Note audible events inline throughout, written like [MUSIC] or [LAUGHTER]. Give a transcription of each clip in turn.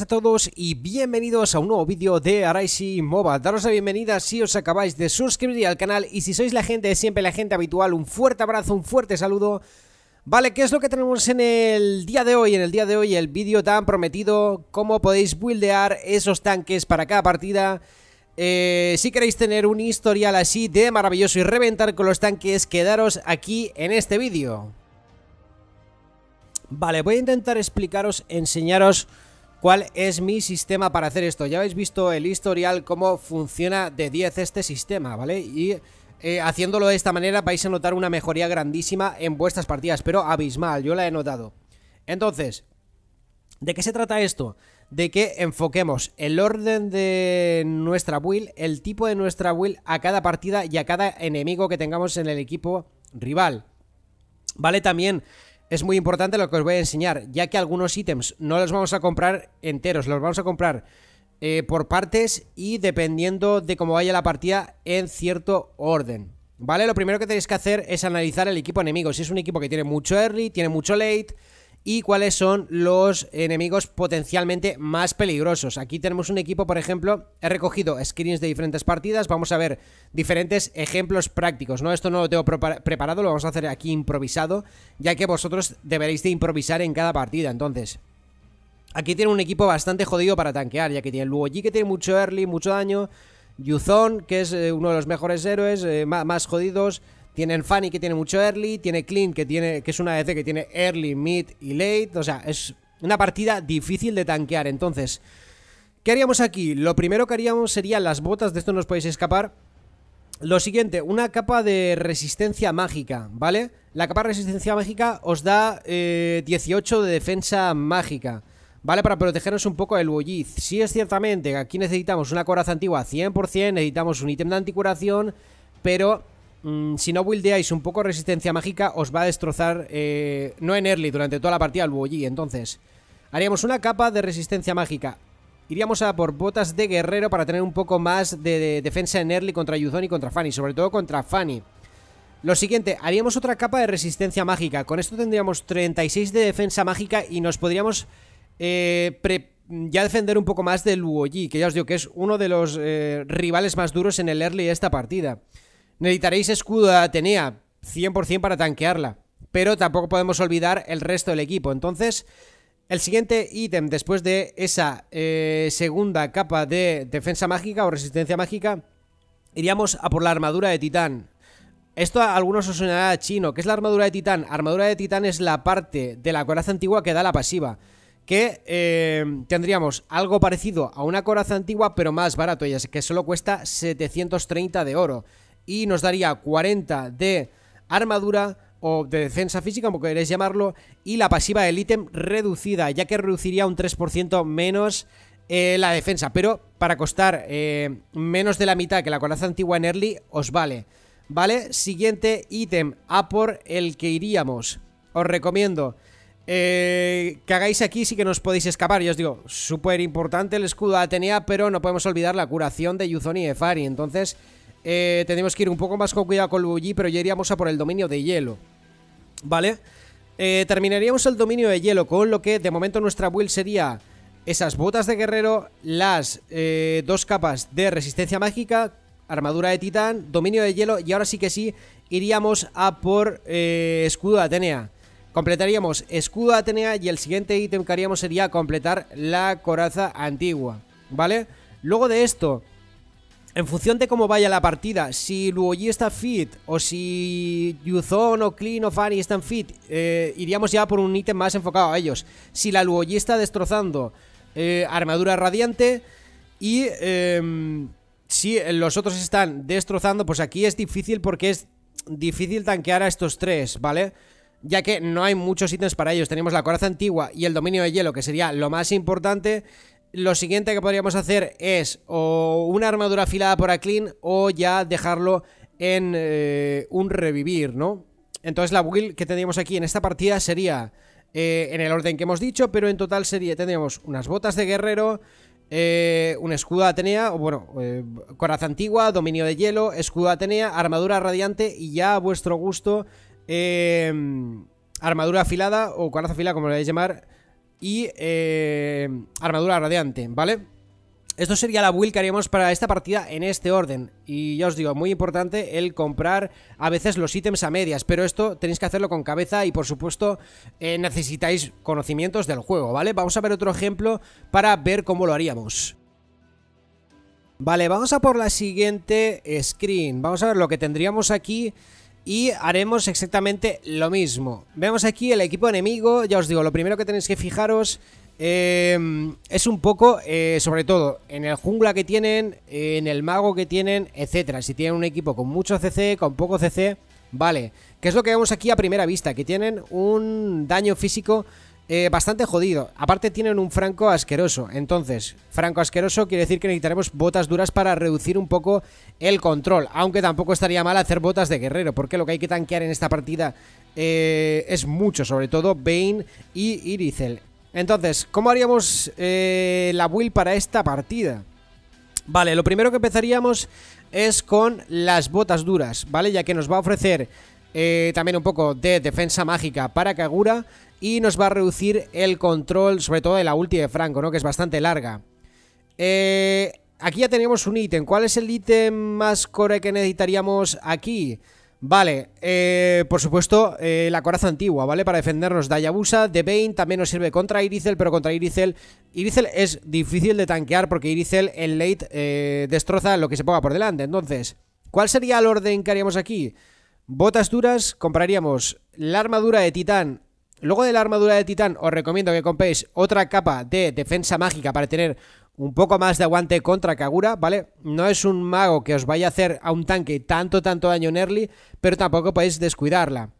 a todos y bienvenidos a un nuevo vídeo de Araisi MOBA. Daros la bienvenida si os acabáis de suscribir al canal y si sois la gente de siempre, la gente habitual, un fuerte abrazo, un fuerte saludo. Vale, ¿qué es lo que tenemos en el día de hoy? En el día de hoy el vídeo tan prometido, cómo podéis buildear esos tanques para cada partida. Eh, si queréis tener un historial así de maravilloso y reventar con los tanques, quedaros aquí en este vídeo. Vale, voy a intentar explicaros, enseñaros cuál es mi sistema para hacer esto. Ya habéis visto el historial, cómo funciona de 10 este sistema, ¿vale? Y eh, haciéndolo de esta manera vais a notar una mejoría grandísima en vuestras partidas, pero abismal, yo la he notado. Entonces, ¿de qué se trata esto? De que enfoquemos el orden de nuestra build, el tipo de nuestra build a cada partida y a cada enemigo que tengamos en el equipo rival. ¿Vale? También es muy importante lo que os voy a enseñar, ya que algunos ítems no los vamos a comprar enteros, los vamos a comprar eh, por partes y dependiendo de cómo vaya la partida en cierto orden. ¿Vale? Lo primero que tenéis que hacer es analizar el equipo enemigo. Si es un equipo que tiene mucho early, tiene mucho late, y cuáles son los enemigos potencialmente más peligrosos. Aquí tenemos un equipo, por ejemplo, he recogido screens de diferentes partidas, vamos a ver diferentes ejemplos prácticos, ¿no? Esto no lo tengo preparado, lo vamos a hacer aquí improvisado, ya que vosotros deberéis de improvisar en cada partida, entonces... Aquí tiene un equipo bastante jodido para tanquear, ya que tiene Luo G que tiene mucho early, mucho daño, Yuzon, que es eh, uno de los mejores héroes, eh, más jodidos, tienen Fanny que tiene mucho early, tiene Clean que tiene que es una DC que tiene early, mid y late, o sea, es una partida difícil de tanquear. Entonces, ¿qué haríamos aquí? Lo primero que haríamos serían las botas, de esto nos podéis escapar. Lo siguiente, una capa de resistencia mágica, ¿vale? La capa de resistencia mágica os da 18 eh, de defensa mágica, ¿vale? Para protegernos un poco del bulliz. Sí es ciertamente que aquí necesitamos una coraza antigua 100%, necesitamos un ítem de anticuración, pero Mm, si no buildeáis un poco resistencia mágica, os va a destrozar, eh, no en early, durante toda la partida, al Buoyi. Entonces, haríamos una capa de resistencia mágica. Iríamos a por botas de guerrero para tener un poco más de, defensa en early contra Yuzon y contra Fanny, sobre todo contra Fanny. Lo siguiente, haríamos otra capa de resistencia mágica. Con esto tendríamos 36 de defensa mágica y nos podríamos eh, ya defender un poco más del UOG que ya os digo que es uno de los eh, rivales más duros en el early de esta partida. Necesitaréis escudo de Atenea, 100% para tanquearla, pero tampoco podemos olvidar el resto del equipo. Entonces, el siguiente ítem después de esa eh, segunda capa de defensa mágica o resistencia mágica, iríamos a por la armadura de titán. Esto a algunos os sonará chino. ¿Qué es la armadura de titán? Armadura de titán es la parte de la coraza antigua que da la pasiva. Que eh, tendríamos algo parecido a una coraza antigua, pero más barato, ya que solo cuesta 730 de oro y nos daría 40 de armadura o de defensa física, como queréis llamarlo, y la pasiva del ítem reducida, ya que reduciría un 3% menos eh, la defensa, pero para costar eh, menos de la mitad que la coraza antigua en early, os vale. ¿Vale? Siguiente ítem, a por el que iríamos. Os recomiendo eh, que hagáis aquí, sí que nos podéis escapar. Yo os digo, súper importante el escudo de Atenea, pero no podemos olvidar la curación de Yuzoni y Efari. Entonces, eh, tenemos que ir un poco más con cuidado con Luigi, pero ya iríamos a por el dominio de hielo. ¿Vale? Eh, terminaríamos el dominio de hielo, con lo que de momento nuestra build sería esas botas de guerrero, las eh, dos capas de resistencia mágica, armadura de titán, dominio de hielo y ahora sí que sí iríamos a por eh, escudo de Atenea. Completaríamos escudo de Atenea y el siguiente ítem que haríamos sería completar la coraza antigua, ¿vale? Luego de esto, en función de cómo vaya la partida, si Luoyi está fit o si Yuzon o Clean o Fanny están fit, eh, iríamos ya por un ítem más enfocado a ellos. Si la Luoyi está destrozando eh, armadura radiante y em, si los otros están destrozando, pues aquí es difícil porque es difícil tanquear a estos tres, ¿vale? Ya que no hay muchos ítems para ellos. Tenemos la coraza antigua y el dominio de hielo, que sería lo más importante lo siguiente que podríamos hacer es o una armadura afilada por clean o ya dejarlo en eh, un revivir, ¿no? Entonces la build que tendríamos aquí en esta partida sería eh, en el orden que hemos dicho, pero en total sería, tendríamos unas botas de guerrero, eh, un escudo de Atenea, o bueno, coraza antigua, dominio de hielo, escudo de Atenea, armadura radiante y ya a vuestro gusto armadura afilada o coraza afilada, como lo vais a llamar, y eh, armadura radiante, ¿vale? Esto sería la build que haríamos para esta partida en este orden. Y ya os digo, muy importante el comprar a veces los ítems a medias, pero esto tenéis que hacerlo con cabeza y por supuesto eh, necesitáis conocimientos del juego, ¿vale? Vamos a ver otro ejemplo para ver cómo lo haríamos. Vale, vamos a por la siguiente screen. Vamos a ver lo que tendríamos aquí y haremos exactamente lo mismo. Vemos aquí el equipo enemigo, ya os digo, lo primero que tenéis que fijaros em, es un poco, eh, sobre todo, en el jungla que tienen, en el mago que tienen, etcétera. Si tienen un equipo con mucho CC, con poco CC, vale. Que es lo que vemos aquí a primera vista? Que tienen un daño físico eh, bastante jodido. Aparte tienen un franco asqueroso. Entonces, franco asqueroso quiere decir que necesitaremos botas duras para reducir un poco el control. Aunque tampoco estaría mal hacer botas de guerrero, porque lo que hay que tanquear en esta partida eh, es mucho, sobre todo Bane y Irizel. Entonces, ¿cómo haríamos eh, la build para esta partida? Vale, lo primero que empezaríamos es con las botas duras, ¿vale? Ya que nos va a ofrecer también un poco de defensa mágica para Kagura y nos va a reducir el control, sobre todo de la ulti de Franco, ¿no? Que es bastante larga. Eh, aquí ya tenemos un ítem. ¿Cuál es el ítem más core que necesitaríamos aquí? Vale, eh, por supuesto, eh, la coraza antigua, ¿vale? Para defendernos de The de Bane, también nos sirve contra Irizel, pero contra Irizel... Irizel es difícil de tanquear porque Irizel en late destroza lo que se ponga por delante. Entonces, ¿cuál sería el orden que haríamos aquí? Botas duras, compraríamos la armadura de titán Luego de la armadura de titán os recomiendo que compréis otra capa de defensa mágica para tener un poco más de aguante contra Kagura, ¿vale? No es un mago que os vaya a hacer a un tanque tanto, tanto daño en early, pero tampoco podéis descuidarla.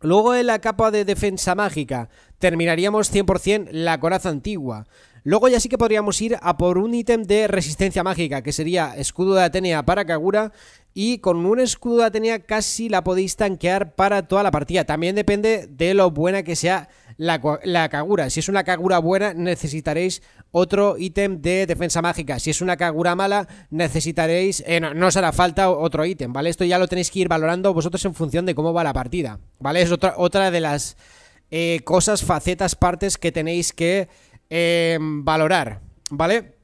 Luego de la capa de defensa mágica terminaríamos 100% la coraza antigua. Luego ya sí que podríamos ir a por un ítem de resistencia mágica, que sería escudo de Atenea para Kagura y con un escudo de Atenea casi la podéis tanquear para toda la partida. También depende de lo buena que sea la, la Kagura. Si es una Kagura buena necesitaréis otro ítem de defensa mágica. Si es una Kagura mala necesitaréis... Eh, no, os hará falta otro ítem, ¿vale? Esto ya lo tenéis que ir valorando vosotros en función de cómo va la partida, ¿vale? Es otra, otra de las eh, cosas, facetas, partes que tenéis que eh, valorar, ¿vale?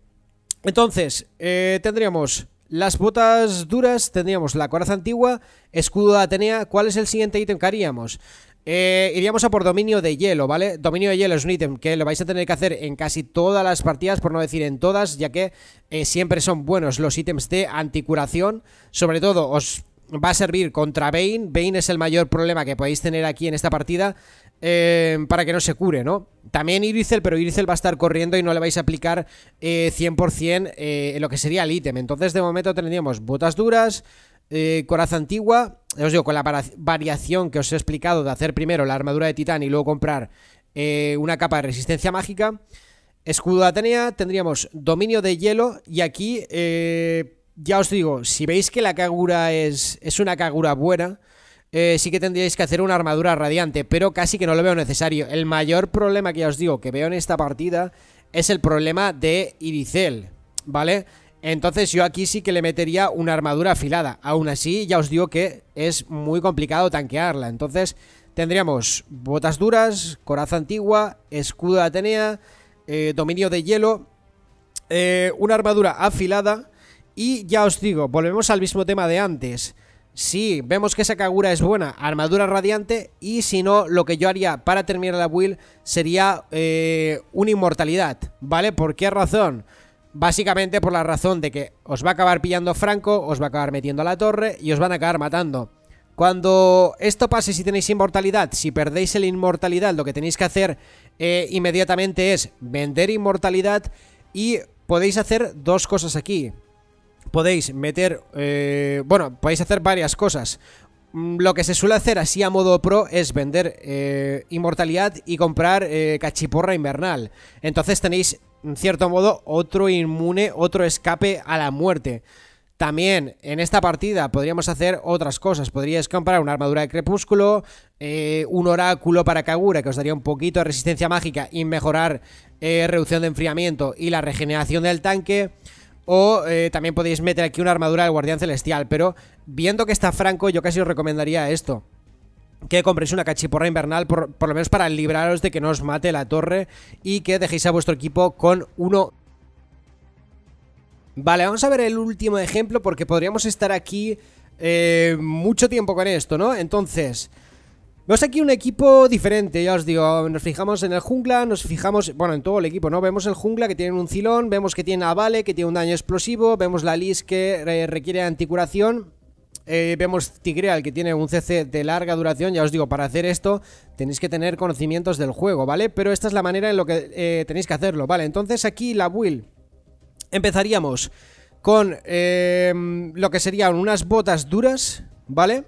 Entonces, tendríamos las botas duras tendríamos la coraza antigua, escudo de Atenea. ¿Cuál es el siguiente ítem que haríamos? Eh, iríamos a por dominio de hielo, ¿vale? Dominio de hielo es un ítem que lo vais a tener que hacer en casi todas las partidas, por no decir en todas, ya que eh, siempre son buenos los ítems de anticuración. Sobre todo, os va a servir contra Bane. Bane es el mayor problema que podéis tener aquí en esta partida. Eh, para que no se cure, ¿no? También Irizel, pero Irizel va a estar corriendo y no le vais a aplicar 100% eh, eh, lo que sería el ítem. Entonces, de momento tendríamos botas duras, coraza antigua, os digo, con la variación que os he explicado de hacer primero la armadura de titán y luego comprar una capa de resistencia mágica. Escudo de Atenea, tendríamos dominio de hielo y aquí, ya os digo, si veis que la Kagura es, es una Kagura buena eh, sí que tendríais que hacer una armadura radiante, pero casi que no lo veo necesario. El mayor problema que ya os digo que veo en esta partida es el problema de Iricel, ¿vale? Entonces yo aquí sí que le metería una armadura afilada. Aún así, ya os digo que es muy complicado tanquearla. Entonces tendríamos botas duras, coraza antigua, escudo de Atenea, eh, dominio de hielo, eh, una armadura afilada. Y ya os digo, volvemos al mismo tema de antes. Si vemos que esa cagura es buena, armadura radiante. Y si no, lo que yo haría para terminar la will sería eh, una inmortalidad. ¿Vale? ¿Por qué razón? Básicamente por la razón de que os va a acabar pillando Franco, os va a acabar metiendo a la torre y os van a acabar matando. Cuando esto pase, si tenéis inmortalidad, si perdéis la inmortalidad, lo que tenéis que hacer eh, inmediatamente es vender inmortalidad y podéis hacer dos cosas aquí podéis meter, eh, bueno, podéis hacer varias cosas. Mm, lo que se suele hacer así a modo pro es vender eh, inmortalidad y comprar eh, cachiporra invernal. Entonces tenéis, en cierto modo, otro inmune, otro escape a la muerte. También en esta partida podríamos hacer otras cosas. Podríais comprar una armadura de crepúsculo, un oráculo para Kagura que os daría un poquito de resistencia mágica y mejorar reducción de enfriamiento y la regeneración del tanque. O eh, también podéis meter aquí una armadura del Guardián Celestial. Pero viendo que está Franco, yo casi os recomendaría esto. Que compréis una cachiporra invernal, por, lo menos para libraros de que no os mate la torre. Y que dejéis a vuestro equipo con uno Vale, vamos a ver el último ejemplo porque podríamos estar aquí eh, mucho tiempo con esto, ¿no? Entonces, Vemos aquí un equipo diferente, ya os digo, nos fijamos en el jungla, nos fijamos, bueno, en todo el equipo, ¿no? Vemos el jungla que tiene un cilón, vemos que tiene a Vale, que tiene un daño explosivo, vemos la Liz que eh, requiere anticuración, eh, vemos Tigreal que tiene un CC de larga duración, ya os digo, para hacer esto tenéis que tener conocimientos del juego, ¿vale? Pero esta es la manera en la que eh, tenéis que hacerlo, ¿vale? Entonces aquí la build empezaríamos con lo que serían unas botas duras, ¿vale?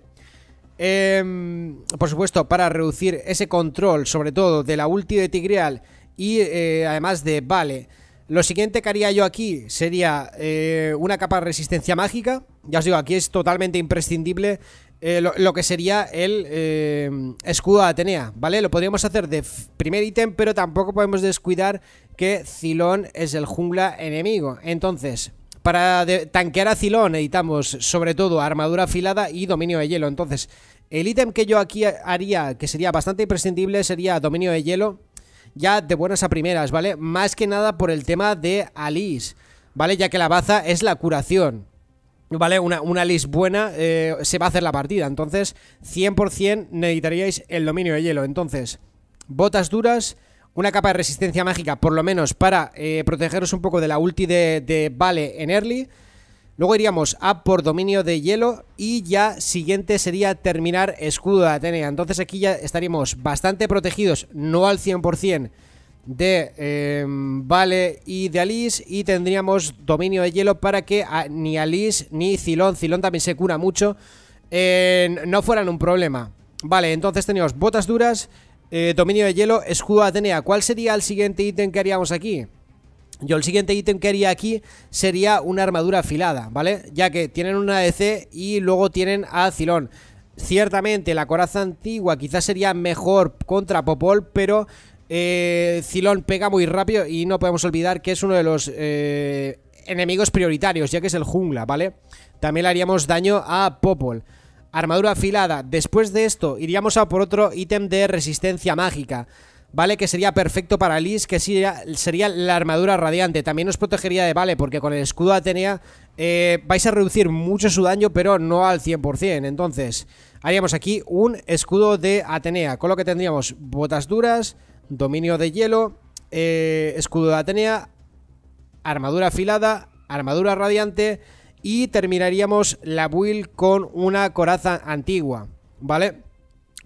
Em, por supuesto, para reducir ese control, sobre todo de la ulti de Tigreal y eh, además de Vale. Lo siguiente que haría yo aquí sería eh, una capa de resistencia mágica. Ya os digo, aquí es totalmente imprescindible eh, lo, que sería el escudo de Atenea, ¿vale? Lo podríamos hacer de primer ítem, pero tampoco podemos descuidar que Zilón es el jungla enemigo. Entonces, para tanquear a Cilón necesitamos sobre todo armadura afilada y dominio de hielo. Entonces, el ítem que yo aquí haría, que sería bastante imprescindible, sería dominio de hielo, ya de buenas a primeras, ¿vale? Más que nada por el tema de Alice, ¿vale? Ya que la baza es la curación. ¿Vale? Una, Alice buena eh, se va a hacer la partida. Entonces, 100% necesitaríais el dominio de hielo. Entonces, botas duras, una capa de resistencia mágica, por lo menos para protegernos eh, protegeros un poco de la ulti de, Vale en early. Luego iríamos a por dominio de hielo y ya siguiente sería terminar escudo de Atenea. Entonces aquí ya estaríamos bastante protegidos, no al 100% de em, Vale y de Alice y tendríamos dominio de hielo para que ah, ni Alice ni Cilón, Cilón también se cura mucho, no fueran un problema. Vale, entonces teníamos botas duras, eh, dominio de hielo, escudo de Atenea. ¿Cuál sería el siguiente ítem que haríamos aquí? Yo el siguiente ítem que haría aquí sería una armadura afilada, ¿vale? Ya que tienen una DC y luego tienen a Cilón. Ciertamente la coraza antigua quizás sería mejor contra Popol, pero eh, pega muy rápido y no podemos olvidar que es uno de los eh, enemigos prioritarios, ya que es el jungla, ¿vale? También le haríamos daño a Popol armadura afilada. Después de esto iríamos a por otro ítem de resistencia mágica. ¿vale? Que sería perfecto para Liz, que sería, la armadura radiante. También nos protegería de Vale, porque con el escudo de Atenea eh, vais a reducir mucho su daño, pero no al 100%. Entonces, haríamos aquí un escudo de Atenea, con lo que tendríamos botas duras, dominio de hielo, eh, escudo de Atenea, armadura afilada, armadura radiante y terminaríamos la build con una coraza antigua, ¿vale?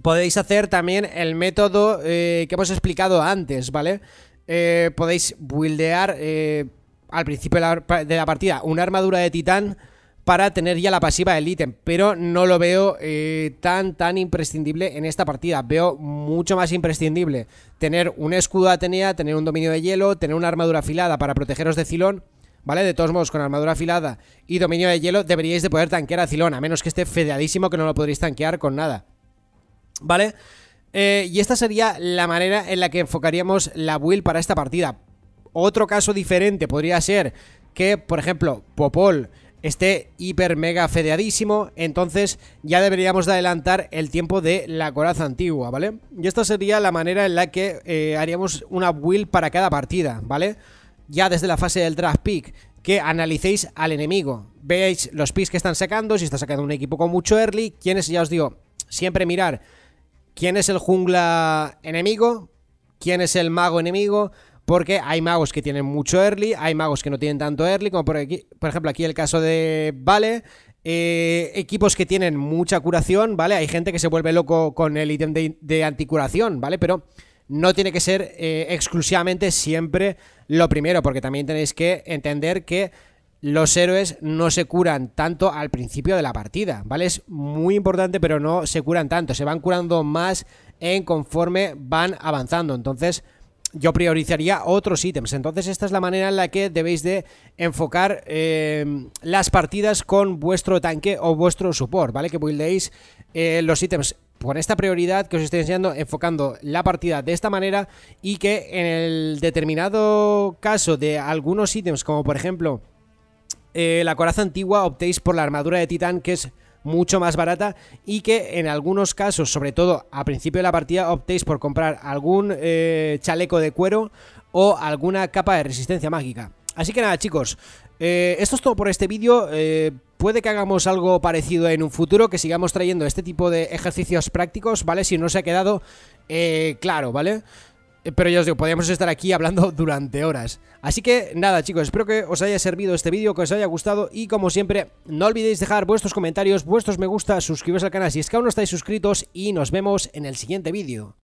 Podéis hacer también el método eh, que hemos explicado antes, ¿vale? Eh, podéis buildear eh, al principio de la partida una armadura de titán para tener ya la pasiva del ítem, pero no lo veo tan tan imprescindible en esta partida, veo mucho más imprescindible tener un escudo de Atenea, tener un dominio de hielo, tener una armadura afilada para protegeros de Cilón, ¿vale? De todos modos, con armadura afilada y dominio de hielo deberíais de poder tanquear a Cilón, a menos que esté fedeadísimo que no lo podréis tanquear con nada, ¿vale? Eh, y esta sería la manera en la que enfocaríamos la build para esta partida. Otro caso diferente podría ser que, por ejemplo, Popol esté hiper mega fedeadísimo, entonces ya deberíamos de adelantar el tiempo de la coraza antigua, ¿vale? Y esta sería la manera en la que eh, haríamos una build para cada partida, ¿vale? vale ya desde la fase del draft pick, que analicéis al enemigo. Veáis los picks que están sacando, si está sacando un equipo con mucho early, es, ya os digo, siempre mirar quién es el jungla enemigo, quién es el mago enemigo, porque hay magos que tienen mucho early, hay magos que no tienen tanto early, como por, aquí, por ejemplo aquí el caso de Vale, eh, equipos que tienen mucha curación, ¿vale? Hay gente que se vuelve loco con el ítem de anticuración, ¿vale? Pero no tiene que ser eh, exclusivamente siempre lo primero, porque también tenéis que entender que los héroes no se curan tanto al principio de la partida, ¿vale? Es muy importante, pero no se curan tanto, se van curando más en conforme van avanzando, entonces yo priorizaría otros ítems. Entonces esta es la manera en la que debéis de enfocar em, las partidas con vuestro tanque o vuestro support, ¿vale? Que buildéis eh, los ítems por esta prioridad que os estoy enseñando, enfocando la partida de esta manera y que en el determinado caso de algunos ítems, como por ejemplo eh, la coraza antigua, optéis por la armadura de titán que es mucho más barata y que en algunos casos, sobre todo a principio de la partida, optéis por comprar algún eh, chaleco de cuero o alguna capa de resistencia mágica. Así que nada, chicos, eh, esto es todo por este vídeo. Eh, puede que hagamos algo parecido en un futuro, que sigamos trayendo este tipo de ejercicios prácticos, ¿vale? Si no se ha quedado eh, claro, ¿vale? Pero ya os digo, podríamos estar aquí hablando [LAUGHS] durante horas. Así que nada chicos, espero que os haya servido este vídeo, que os haya gustado y como siempre, no olvidéis dejar vuestros comentarios, vuestros me gusta, suscribiros al canal si es que aún no estáis suscritos y nos vemos en el siguiente vídeo.